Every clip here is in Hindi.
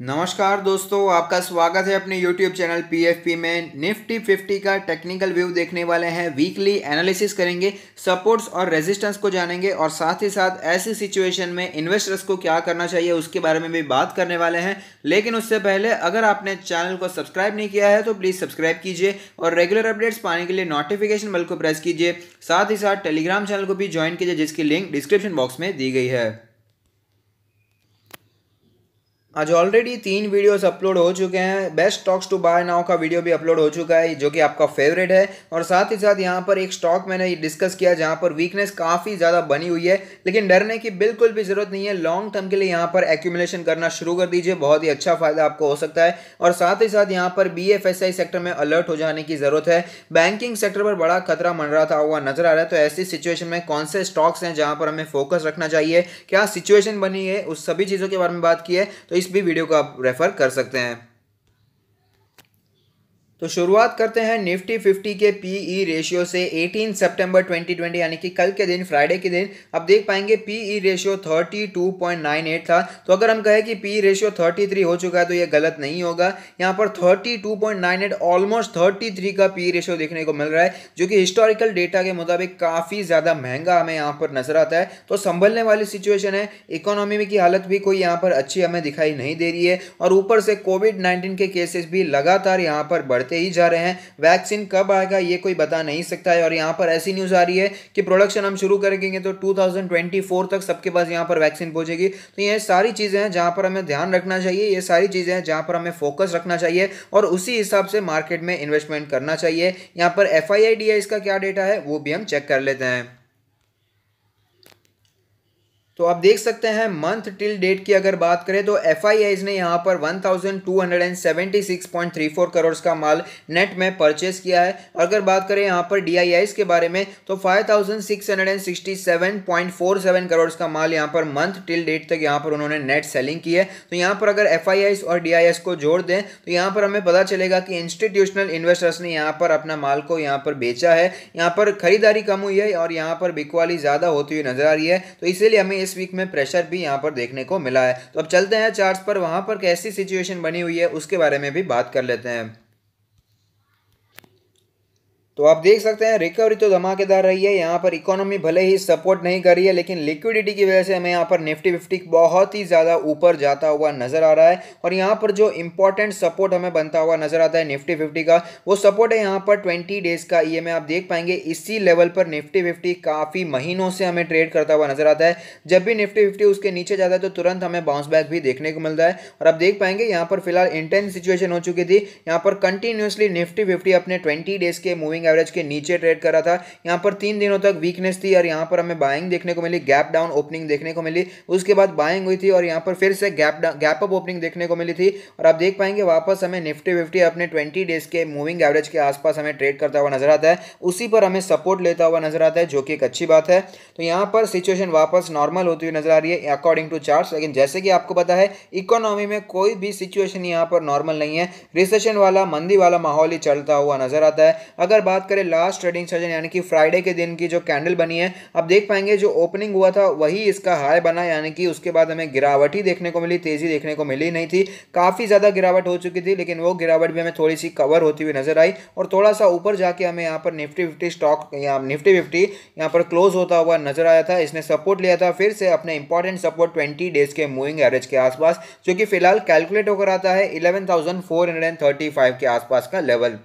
नमस्कार दोस्तों आपका स्वागत है अपने YouTube चैनल PFP में निफ्टी 50 का टेक्निकल व्यू देखने वाले हैं वीकली एनालिसिस करेंगे सपोर्ट्स और रेजिस्टेंस को जानेंगे और साथ ही साथ ऐसी सिचुएशन में इन्वेस्टर्स को क्या करना चाहिए उसके बारे में भी बात करने वाले हैं लेकिन उससे पहले अगर आपने चैनल को सब्सक्राइब नहीं किया है तो प्लीज़ सब्सक्राइब कीजिए और रेगुलर अपडेट्स पाने के लिए नोटिफिकेशन बल को प्रेस कीजिए साथ ही साथ टेलीग्राम चैनल को भी ज्वाइन कीजिए जिसकी लिंक डिस्क्रिप्शन बॉक्स में दी गई है आज ऑलरेडी तीन वीडियोस अपलोड हो चुके हैं best stocks to buy now का वीडियो भी अपलोड हो चुका है जो कि आपका फेवरेट है और साथ ही साथ यहाँ पर एक स्टॉक मैंने डिस्कस किया जहाँ पर वीकनेस काफ़ी ज़्यादा बनी हुई है लेकिन डरने की बिल्कुल भी ज़रूरत नहीं है लॉन्ग टर्म के लिए यहाँ पर एक्यूमुलेशन करना शुरू कर दीजिए बहुत ही अच्छा फ़ायदा आपको हो सकता है और साथ ही साथ यहाँ पर बी सेक्टर में अलर्ट हो जाने की ज़रूरत है बैंकिंग सेक्टर पर बड़ा खतरा मन रहा था हुआ नजर आ रहा है तो ऐसी सिचुएशन में कौन से स्टॉक्स हैं जहाँ पर हमें फोकस रखना चाहिए क्या सिचुएशन बनी है उस सभी चीज़ों के बारे में बात की है तो इस भी वीडियो को आप रेफ़र कर सकते हैं तो शुरुआत करते हैं निफ्टी 50 के पीई रेशियो e से 18 सितंबर 2020 यानी कि कल के दिन फ्राइडे के दिन अब देख पाएंगे पीई रेशियो 32.98 था तो अगर हम कहें कि पीई रेशियो 33 हो चुका है तो ये गलत नहीं होगा यहाँ पर 32.98 ऑलमोस्ट 33 का पीई रेशियो e देखने को मिल रहा है जो कि हिस्टोरिकल डेटा के मुताबिक काफ़ी ज़्यादा महंगा हमें यहाँ पर नजर आता है तो संभलने वाली सिचुएशन है इकोनॉमी की हालत भी कोई यहाँ पर अच्छी हमें दिखाई नहीं दे रही है और ऊपर से कोविड नाइन्टीन के केसेस भी लगातार यहाँ पर बढ़ते बढ़ते ही जा रहे हैं वैक्सीन कब आएगा ये कोई बता नहीं सकता है और यहाँ पर ऐसी न्यूज़ आ रही है कि प्रोडक्शन हम शुरू करेंगे तो 2024 तक सबके पास यहाँ पर वैक्सीन पहुँचेगी तो ये सारी चीज़ें हैं जहाँ पर हमें ध्यान रखना चाहिए ये सारी चीज़ें हैं जहाँ पर हमें फोकस रखना चाहिए और उसी हिसाब से मार्केट में इन्वेस्टमेंट करना चाहिए यहाँ पर एफ इसका क्या डेटा है वो भी हम चेक कर लेते हैं तो आप देख सकते हैं मंथ टिल डेट की अगर बात करें तो एफ ने यहाँ पर 1276.34 करोड़ का माल नेट में परचेस किया है और अगर बात करें यहाँ पर डी के बारे में तो 5667.47 करोड़ का माल यहाँ पर मंथ टिल डेट तक यहाँ पर उन्होंने नेट सेलिंग की है तो यहाँ पर अगर एफ और डी को जोड़ दें तो यहाँ पर हमें पता चलेगा कि इंस्टीट्यूशनल इन्वेस्टर्स ने यहाँ पर अपना माल को यहाँ पर बेचा है यहाँ पर खरीदारी कम हुई है और यहाँ पर बिकवाली ज़्यादा होती हुई नजर आ रही है तो इसीलिए हमें इस वीक में प्रेशर भी यहाँ पर देखने को मिला है तो अब चलते हैं चार्ट पर वहाँ पर कैसी सिचुएशन बनी हुई है उसके बारे में भी बात कर लेते हैं तो आप देख सकते हैं रिकवरी तो धमाकेदार रही है यहाँ पर इकोनॉमी भले ही सपोर्ट नहीं कर रही है लेकिन लिक्विडिटी की वजह से हमें यहाँ पर निफ्टी फिफ्टी बहुत ही ज़्यादा ऊपर जाता हुआ नजर आ रहा है और यहाँ पर जो इंपॉर्टेंट सपोर्ट हमें बनता हुआ नजर आता है निफ्टी फिफ्टी का वो सपोर्ट है यहाँ पर ट्वेंटी डेज का ई e आप देख पाएंगे इसी लेवल पर निफ्टी फिफ्टी काफ़ी महीनों से हमें ट्रेड करता हुआ नजर आता है जब भी निफ्टी फिफ्टी उसके नीचे जाता है तो तुरंत हमें बाउंस बैक भी देखने को मिलता है और आप देख पाएंगे यहाँ पर फिलहाल इंटेंस सिचुएशन हो चुकी थी यहाँ पर कंटिन्यूसली निफ्टी फिफ्टी अपने ट्वेंटी डेज के मूविंग एवरेज के नीचे ट्रेड कर रहा था यहाँ पर तीन दिनों तक वीकनेस थी और यहाँ पर हमें बाइंग देखने को मिली गैप डाउन ओपनिंग देखने को मिली उसके बाद बाइंग हुई थी और यहाँ पर फिर से गैप गैप अप ओपनिंग देखने को मिली थी और आप देख पाएंगे वापस हमें निफ्टी फिफ्टी अपने ट्वेंटी डेज के मूविंग एवरेज के आसपास हमें ट्रेड करता हुआ नजर आता है उसी पर हमें सपोर्ट लेता हुआ नजर आता है जो कि एक अच्छी बात है तो यहाँ पर सिचुएशन वापस नॉर्मल होती हुई नजर आ रही है अकॉर्डिंग टू चार्ट लेकिन जैसे कि आपको पता है इकोनॉमी में कोई भी सिचुएशन यहाँ पर नॉर्मल नहीं है रिसेशन वाला मंदी वाला माहौल ही चलता हुआ नजर आता है अगर बात बात करें लास्ट ट्रेडिंग सेशन यानी कि फ्राइडे के दिन की जो कैंडल बनी है अब देख पाएंगे जो ओपनिंग हुआ था वही इसका हाई बना यानी कि उसके बाद हमें गिरावट ही देखने को मिली तेजी देखने को मिली नहीं थी काफ़ी ज़्यादा गिरावट हो चुकी थी लेकिन वो गिरावट भी हमें थोड़ी सी कवर होती हुई नजर आई और थोड़ा सा ऊपर जाके हमें यहाँ पर Nifty fifty stock Nifty fifty यहाँ पर क्लोज होता हुआ नजर आया था इसने सपोर्ट लिया था फिर से अपने इंपॉर्टेंट सपोर्ट ट्वेंटी डेज के मूविंग एवरेज के आसपास जो कि फिलहाल कैलकुलेट होकर आता है इलेवन के आसपास का लेवल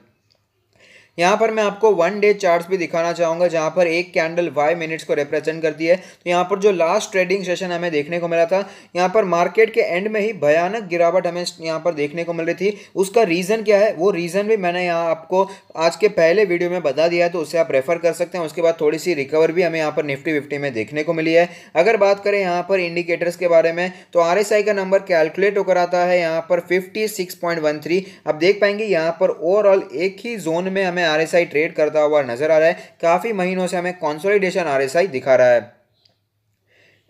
यहाँ पर मैं आपको वन डे चार्ट्स भी दिखाना चाहूँगा जहाँ पर एक कैंडल वाई मिनट्स को रिप्रेजेंट करती है तो यहाँ पर जो लास्ट ट्रेडिंग सेशन हमें देखने को मिला था यहाँ पर मार्केट के एंड में ही भयानक गिरावट हमें यहाँ पर देखने को मिल रही थी उसका रीज़न क्या है वो रीज़न भी मैंने यहाँ आपको आज के पहले वीडियो में बता दिया है तो उसे आप रेफर कर सकते हैं उसके बाद थोड़ी सी रिकवर भी हमें यहाँ पर निफ्टी फिफ्टी में देखने को मिली है अगर बात करें यहाँ पर इंडिकेटर्स के बारे में तो आर का नंबर कैलकुलेट होकर आता है यहाँ पर फिफ्टी अब देख पाएंगे यहाँ पर ओवरऑल एक ही जोन में हमें हमें आर ट्रेड करता हुआ नजर आ रहा है काफ़ी महीनों से हमें कॉन्सोलिडेशन आर दिखा रहा है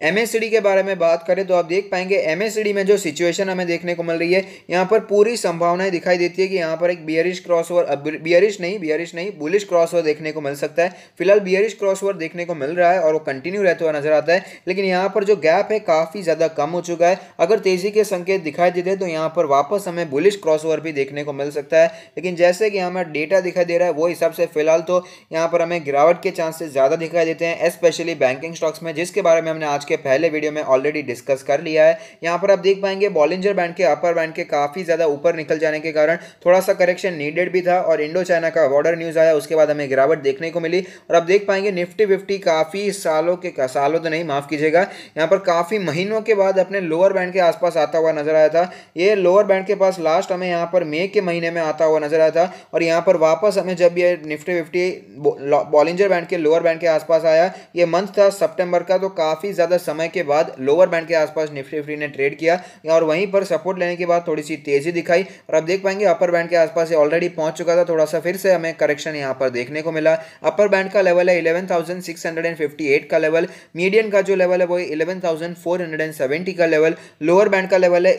एम के बारे में बात करें तो आप देख पाएंगे एम में जो सिचुएशन हमें देखने को मिल रही है यहाँ पर पूरी संभावनाएं दिखाई देती है कि यहाँ पर एक बियरिश ओवर बियरिश नहीं बियरिश नहीं बुलिश क्रॉस ओवर देखने को मिल सकता है फिलहाल बियरिश क्रॉस ओवर देखने को मिल रहा है और वो कंटिन्यू रहता हुआ नजर आता है लेकिन यहाँ पर जो गैप है काफ़ी ज़्यादा कम हो चुका है अगर तेज़ी के संकेत दिखाई देते हैं तो यहाँ पर वापस हमें बुलिश क्रॉस ओवर भी देखने को मिल सकता है लेकिन जैसे कि हमें डेटा दिखाई दे रहा है वो हिसाब से फिलहाल तो यहाँ पर हमें गिरावट के चांसेस ज़्यादा दिखाई देते हैं स्पेशली बैंकिंग स्टॉक्स में जिसके बारे में हमने आज के के पहले वीडियो में ऑलरेडी डिस्कस कर लिया है यहाँ पर आप देख पाएंगे बॉलिंजर बैंड के अपर बैंड के काफ़ी ज़्यादा ऊपर निकल जाने के कारण थोड़ा सा करेक्शन नीडेड भी था और इंडो चाइना का बॉर्डर न्यूज़ आया उसके बाद हमें गिरावट देखने को मिली और आप देख पाएंगे निफ्टी फिफ्टी काफ़ी सालों के का, सालों तो नहीं माफ़ कीजिएगा यहाँ पर काफ़ी महीनों के बाद अपने लोअर बैंड के आसपास आता हुआ नजर आया था ये लोअर बैंड के पास लास्ट हमें यहाँ पर मई के महीने में आता हुआ नजर आया था और यहाँ पर वापस हमें जब ये निफ्टी फिफ्टी बॉलिंजर बैंड के लोअर बैंड के आसपास आया ये मंथ था सेप्टेम्बर का तो काफ़ी ज़्यादा ज़्यादा समय के बाद लोअर बैंड के आसपास निफ्टी फिफ्टी ने ट्रेड किया और वहीं पर सपोर्ट लेने के बाद थोड़ी सी तेज़ी दिखाई और आप देख पाएंगे अपर बैंड के आसपास ये ऑलरेडी पहुंच चुका था थोड़ा सा फिर से हमें करेक्शन यहाँ पर देखने को मिला अपर बैंड का लेवल है इलेवन का लेवल मीडियम का जो लेवल है वो इलेवन का लेवल लोअर बैंड का लेवल है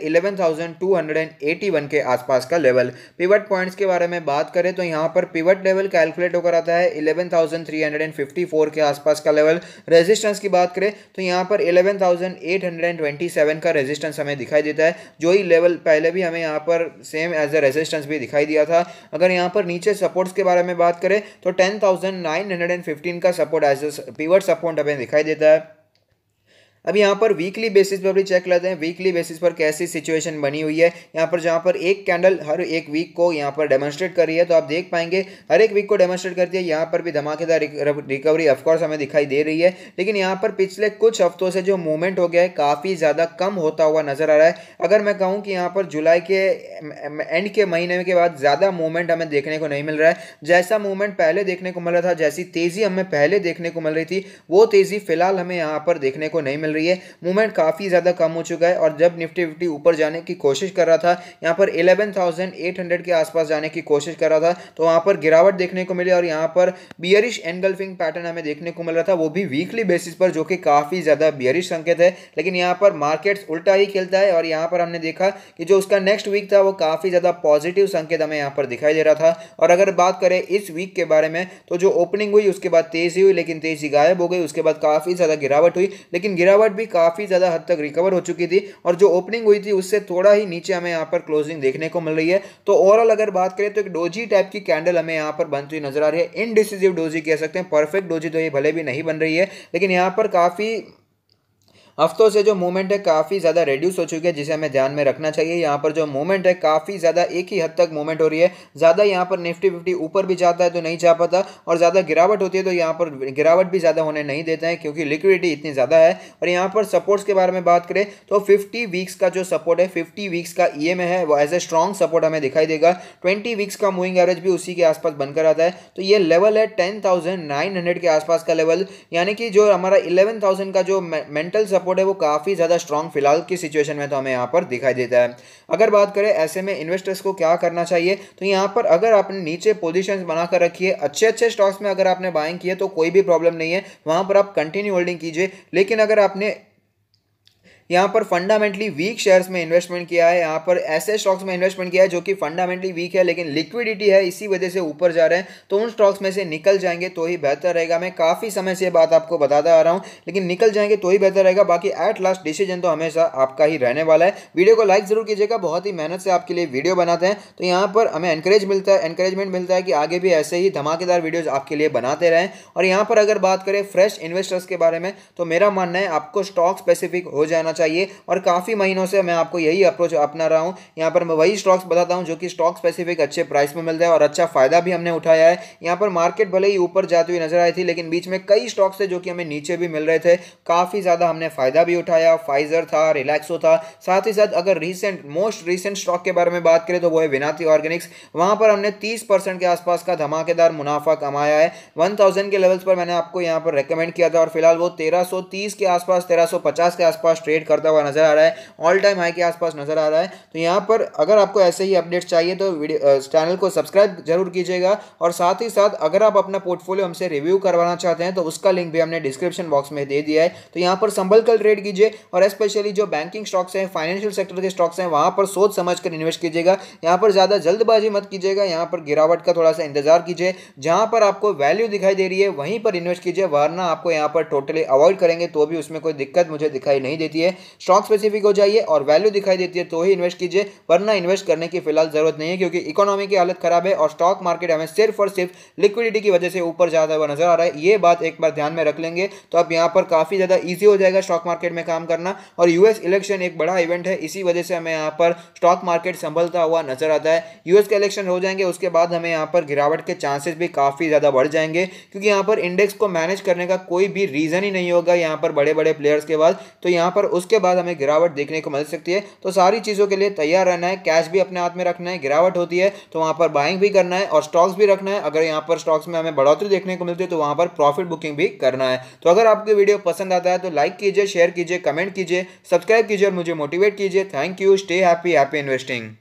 इलेवन के आसपास का लेवल पिवट पॉइंट्स के बारे में बात करें तो यहाँ पर पिवट लेवल कैलकुलेट होकर आता है इलेवन के आसपास का लेवल रेजिस्टेंस की बात करें तो यहाँ यहाँ पर 11,827 का रेजिस्टेंस हमें दिखाई देता है जो ही लेवल पहले भी हमें यहाँ पर सेम एज ए रेजिस्टेंस भी दिखाई दिया था अगर यहाँ पर नीचे सपोर्ट्स के बारे में बात करें तो 10,915 का सपोर्ट एज ए पीवर सपोर्ट हमें दिखाई देता है अब यहाँ पर वीकली बेसिस पर भी चेक लेते हैं वीकली बेसिस पर कैसी सिचुएशन बनी हुई है यहाँ पर जहाँ पर एक कैंडल हर एक वीक को यहाँ पर डेमोन्स्ट्रेट कर रही है तो आप देख पाएंगे हर एक वीक को डेमोस्ट्रेट करती है यहाँ पर भी धमाकेदार रिकवरी ऑफकोर्स हमें दिखाई दे रही है लेकिन यहाँ पर पिछले कुछ हफ्तों से जो मूवमेंट हो गया है काफ़ी ज़्यादा कम होता हुआ नज़र आ रहा है अगर मैं कहूँ कि यहाँ पर जुलाई के एंड के महीने के बाद ज़्यादा मूवमेंट हमें देखने को नहीं मिल रहा है जैसा मूवमेंट पहले देखने को मिल रहा था जैसी तेज़ी हमें पहले देखने को मिल रही थी वो तेज़ी फिलहाल हमें यहाँ पर देखने को नहीं मिल रही है मूवमेंट काफ़ी ज़्यादा कम हो चुका है और जब निफ्टी फिफ्टी ऊपर जाने की कोशिश कर रहा था यहाँ पर 11,800 के आसपास जाने की कोशिश कर रहा था तो वहाँ पर गिरावट देखने को मिली और यहाँ पर बियरिश एनगल्फिंग पैटर्न हमें देखने को मिल रहा था वो भी वीकली बेसिस पर जो कि काफ़ी ज़्यादा बियरिश संकेत है लेकिन यहाँ पर मार्केट्स उल्टा ही खेलता है और यहाँ पर हमने देखा कि जो उसका नेक्स्ट वीक था वो काफ़ी ज़्यादा पॉजिटिव संकेत हमें यहाँ पर दिखाई दे रहा था और अगर बात करें इस वीक के बारे में तो जो ओपनिंग हुई उसके बाद तेज़ी हुई लेकिन तेज़ी गायब हो गई उसके बाद काफ़ी ज़्यादा गिरावट हुई लेकिन गिरावट गिरावट भी काफ़ी ज़्यादा हद तक रिकवर हो चुकी थी और जो ओपनिंग हुई थी उससे थोड़ा ही नीचे हमें यहाँ पर क्लोजिंग देखने को मिल रही है तो ओवरऑल अगर बात करें तो एक डोजी टाइप की कैंडल हमें यहाँ पर बनती हुई नजर आ रही है इनडिसिजिव डोजी कह सकते हैं परफेक्ट डोजी तो ये भले भी नहीं बन रही है लेकिन यहाँ पर काफ़ी हफ्तों से जो मूवमेंट है काफ़ी ज़्यादा रेड्यूस हो चुकी है जिसे हमें ध्यान में रखना चाहिए यहाँ पर जो मूवमेंट है काफ़ी ज़्यादा एक ही हद तक मूवमेंट हो रही है ज़्यादा यहाँ पर निफ्टी फिफ्टी ऊपर भी जाता है तो नहीं जा पाता और ज़्यादा गिरावट होती है तो यहाँ पर गिरावट भी ज़्यादा होने नहीं देते हैं क्योंकि लिक्विडिटी इतनी ज़्यादा है और यहाँ पर सपोर्ट्स के बारे में बात करें तो फिफ्टी वीक्स का जो सपोर्ट है फिफ्टी वीक्स का ई e है वो एज ए स्ट्रॉन्ग सपोर्ट हमें दिखाई देगा ट्वेंटी वीक्स का मूविंग एवरेज भी उसी के आसपास बनकर आता है तो ये लेवल है टेन के आसपास का लेवल यानी कि जो हमारा इलेवन का जो मेंटल सपोर्ट सपोर्ट है वो काफ़ी ज़्यादा स्ट्रॉन्ग फिलहाल की सिचुएशन में तो हमें यहाँ पर दिखाई देता है अगर बात करें ऐसे में इन्वेस्टर्स को क्या करना चाहिए तो यहाँ पर अगर आपने नीचे पोजिशन बनाकर रखी है अच्छे अच्छे स्टॉक्स में अगर आपने बाइंग किए तो कोई भी प्रॉब्लम नहीं है वहाँ पर आप कंटिन्यू होल्डिंग कीजिए लेकिन अगर आपने यहाँ पर फंडामेंटली वीक शेयर्स में इन्वेस्टमेंट किया है यहाँ पर ऐसे स्टॉक्स में इन्वेस्टमेंट किया है जो कि फंडामेंटली वीक है लेकिन लिक्विडिटी है इसी वजह से ऊपर जा रहे हैं तो उन स्टॉक्स में से निकल जाएंगे तो ही बेहतर रहेगा मैं काफ़ी समय से बात आपको बताता आ रहा हूँ लेकिन निकल जाएंगे तो ही बेहतर रहेगा बाकी एट लास्ट डिसीजन तो हमेशा आपका ही रहने वाला है वीडियो को लाइक जरूर कीजिएगा बहुत ही मेहनत से आपके लिए वीडियो बनाते हैं तो यहाँ पर हमें एनकरेज मिलता है एनकरेजमेंट मिलता है कि आगे भी ऐसे ही धमाकेदार वीडियोज़ आपके लिए बनाते रहें और यहाँ पर अगर बात करें फ्रेश इन्वेस्टर्स के बारे में तो मेरा मानना है आपको स्टॉक स्पेसिफिक हो जाना करना चाहिए और काफ़ी महीनों से मैं आपको यही अप्रोच अपना रहा हूँ यहाँ पर मैं वही स्टॉक्स बताता हूँ जो कि स्टॉक स्पेसिफिक अच्छे प्राइस में मिलता है और अच्छा फ़ायदा भी हमने उठाया है यहाँ पर मार्केट भले ही ऊपर जाती हुई नजर आई थी लेकिन बीच में कई स्टॉक्स थे जो कि हमें नीचे भी मिल रहे थे काफ़ी ज़्यादा हमने फ़ायदा भी उठाया फाइजर था रिलैक्सो था साथ ही साथ अगर रिसेंट मोस्ट रिसेंट स्टॉक के बारे में बात करें तो वो है विनाती ऑर्गेनिक्स वहाँ पर हमने तीस के आसपास का धमाकेदार मुनाफा कमाया है वन के लेवल्स पर मैंने आपको यहाँ पर रिकमेंड किया था और फिलहाल वो तेरह के आसपास तेरह के आसपास ट्रेड ट्रेड करता हुआ नजर आ रहा है ऑल टाइम हाई के आसपास नजर आ रहा है तो यहाँ पर अगर आपको ऐसे ही अपडेट्स चाहिए तो चैनल को सब्सक्राइब जरूर कीजिएगा और साथ ही साथ अगर आप अपना पोर्टफोलियो हमसे रिव्यू करवाना चाहते हैं तो उसका लिंक भी हमने डिस्क्रिप्शन बॉक्स में दे दिया है तो यहाँ पर संभल कर ट्रेड कीजिए और स्पेशली जो बैंकिंग स्टॉक्स हैं फाइनेंशियल सेक्टर के स्टॉक्स हैं वहाँ पर सोच समझ कर इन्वेस्ट कीजिएगा यहाँ पर ज़्यादा जल्दबाजी मत कीजिएगा यहाँ पर गिरावट का थोड़ा सा इंतजार कीजिए जहाँ पर आपको वैल्यू दिखाई दे रही है वहीं पर इन्वेस्ट कीजिए वरना आपको यहाँ पर टोटली अवॉइड करेंगे तो भी उसमें कोई दिक्कत मुझे दिखाई नहीं देती है स्टॉक स्पेसिफिक हो जाइए और वैल्यू दिखाई देती है तो ही इन्वेस्ट कीजिए वरना इन्वेस्ट करने की फिलहाल जरूरत नहीं है क्योंकि इकोनॉमी की हालत खराब है और स्टॉक मार्केट हमें सिर्फ और सिर्फ लिक्विडिटी की वजह से ऊपर जाता हुआ नजर आ रहा है ये बात एक बार ध्यान में रख लेंगे तो अब यहाँ पर काफ़ी ज़्यादा ईजी हो जाएगा स्टॉक मार्केट में काम करना और यूएस इलेक्शन एक बड़ा इवेंट है इसी वजह से हमें यहाँ पर स्टॉक मार्केट संभलता हुआ नजर आता है यूएस के इलेक्शन हो जाएंगे उसके बाद हमें यहाँ पर गिरावट के चांसेस भी काफ़ी ज़्यादा बढ़ जाएंगे क्योंकि यहाँ पर इंडेक्स को मैनेज करने का कोई भी रीज़न ही नहीं होगा यहाँ पर बड़े बड़े प्लेयर्स के बाद तो यहाँ पर उस उसके बाद हमें गिरावट देखने को मिल सकती है तो सारी चीज़ों के लिए तैयार रहना है कैश भी अपने हाथ में रखना है गिरावट होती है तो वहाँ पर बाइंग भी करना है और स्टॉक्स भी रखना है अगर यहाँ पर स्टॉक्स में हमें बढ़ोतरी देखने को मिलती है तो वहाँ पर प्रॉफिट बुकिंग भी करना है तो अगर आपको वीडियो पसंद आता है तो लाइक कीजिए शेयर कीजिए कमेंट कीजिए सब्सक्राइब कीजिए और मुझे मोटिवेट कीजिए thank you stay happy happy investing